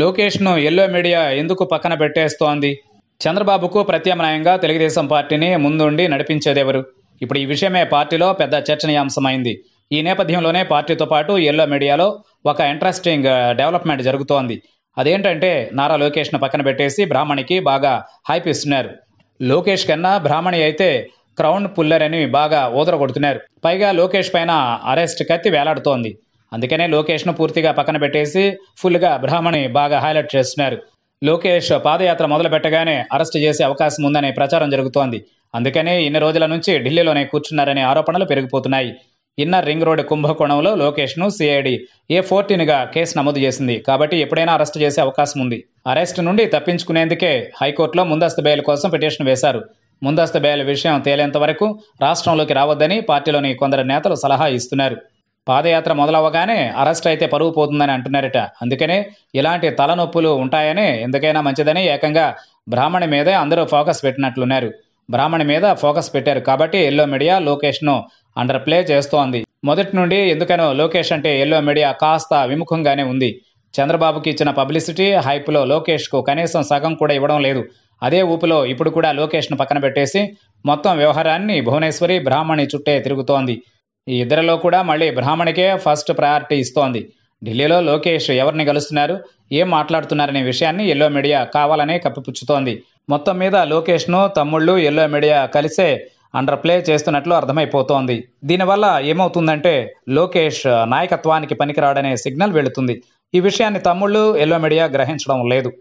లోకేష్ను yellow media ఎందుకు పక్కన పెట్టేస్తోంది చంద్రబాబుకు ప్రత్యామ్నాయంగా తెలుగుదేశం పార్టీని ముందుండి నడిపించేదెవరు ఇప్పుడు ఈ విషయమే పార్టీలో పెద్ద చర్చనీయాంశమైంది ఈ నేపథ్యంలోనే పార్టీతో పాటు ఎల్లో మీడియాలో ఒక ఇంట్రెస్టింగ్ డెవలప్మెంట్ uh, జరుగుతోంది అదేంటంటే నారా లోకేష్ను పక్కన పెట్టేసి బ్రాహ్మణికి బాగా హైప్ ఇస్తున్నారు లోకేష్ కన్నా బ్రాహ్మణి అయితే క్రౌన్ పుల్లర్ అని బాగా కొడుతున్నారు పైగా లోకేష్ పైన అరెస్ట్ కత్తి వేలాడుతోంది అందుకనే లోకేష్ను పూర్తిగా పక్కన పెట్టేసి ఫుల్గా బ్రాహ్మణి బాగా హైలైట్ చేస్తున్నారు లోకేష్ పాదయాత్ర మొదలు పెట్టగానే అరెస్ట్ చేసే అవకాశం ఉందనే ప్రచారం జరుగుతోంది అందుకనే ఇన్ని రోజుల నుంచి ఢిల్లీలోనే కూర్చున్నారనే ఆరోపణలు పెరిగిపోతున్నాయి ఇన్నర్ రింగ్ రోడ్ కుంభకోణంలో ను సిఐడి ఏ ఫోర్టీన్గా కేసు నమోదు చేసింది కాబట్టి ఎప్పుడైనా అరెస్ట్ చేసే అవకాశం ఉంది అరెస్ట్ నుండి తప్పించుకునేందుకే హైకోర్టులో ముందస్తు బెయిల్ కోసం పిటిషన్ వేశారు ముందస్తు బెయిల్ విషయం తేలేంత వరకు రాష్ట్రంలోకి రావద్దని పార్టీలోని కొందరు నేతలు సలహా ఇస్తున్నారు పాదయాత్ర మొదలవ్వగానే అరెస్ట్ అయితే పరువు పోతుందని అంటున్నారట అందుకనే ఇలాంటి తలనొప్పులు ఉంటాయని ఎందుకైనా మంచిదని ఏకంగా బ్రాహ్మణి మీదే అందరూ ఫోకస్ పెట్టినట్లున్నారు బ్రాహ్మణి మీద ఫోకస్ పెట్టారు కాబట్టి ఎల్లో మీడియా లోకేష్ను అండర్ ప్లే చేస్తోంది మొదటి నుండి ఎందుకనో లోకేష్ అంటే ఎల్లో మీడియా కాస్త విముఖంగానే ఉంది చంద్రబాబుకి ఇచ్చిన పబ్లిసిటీ హైప్లో లోకేష్కు కనీసం సగం కూడా ఇవ్వడం లేదు అదే ఊపిలో ఇప్పుడు కూడా లోకేష్ను పక్కన పెట్టేసి మొత్తం వ్యవహారాన్ని భువనేశ్వరి బ్రాహ్మణి చుట్టే తిరుగుతోంది ఈ ఇద్దరిలో కూడా మళ్ళీ బ్రాహ్మణికే ఫస్ట్ ప్రయారిటీ ఇస్తోంది ఢిల్లీలో లోకేష్ ఎవరిని కలుస్తున్నారు ఏం మాట్లాడుతున్నారనే విషయాన్ని ఎల్లో మీడియా కావాలనే కప్పిపుచ్చుతోంది మొత్తం మీద లోకేష్ను తమ్ముళ్ళు ఎల్లో మీడియా కలిసే అండర్ ప్లే చేస్తున్నట్లు అర్థమైపోతోంది దీనివల్ల ఏమవుతుందంటే లోకేష్ నాయకత్వానికి పనికిరాడనే సిగ్నల్ వెళుతుంది ఈ విషయాన్ని తమ్ముళ్ళు ఎల్లో మీడియా గ్రహించడం లేదు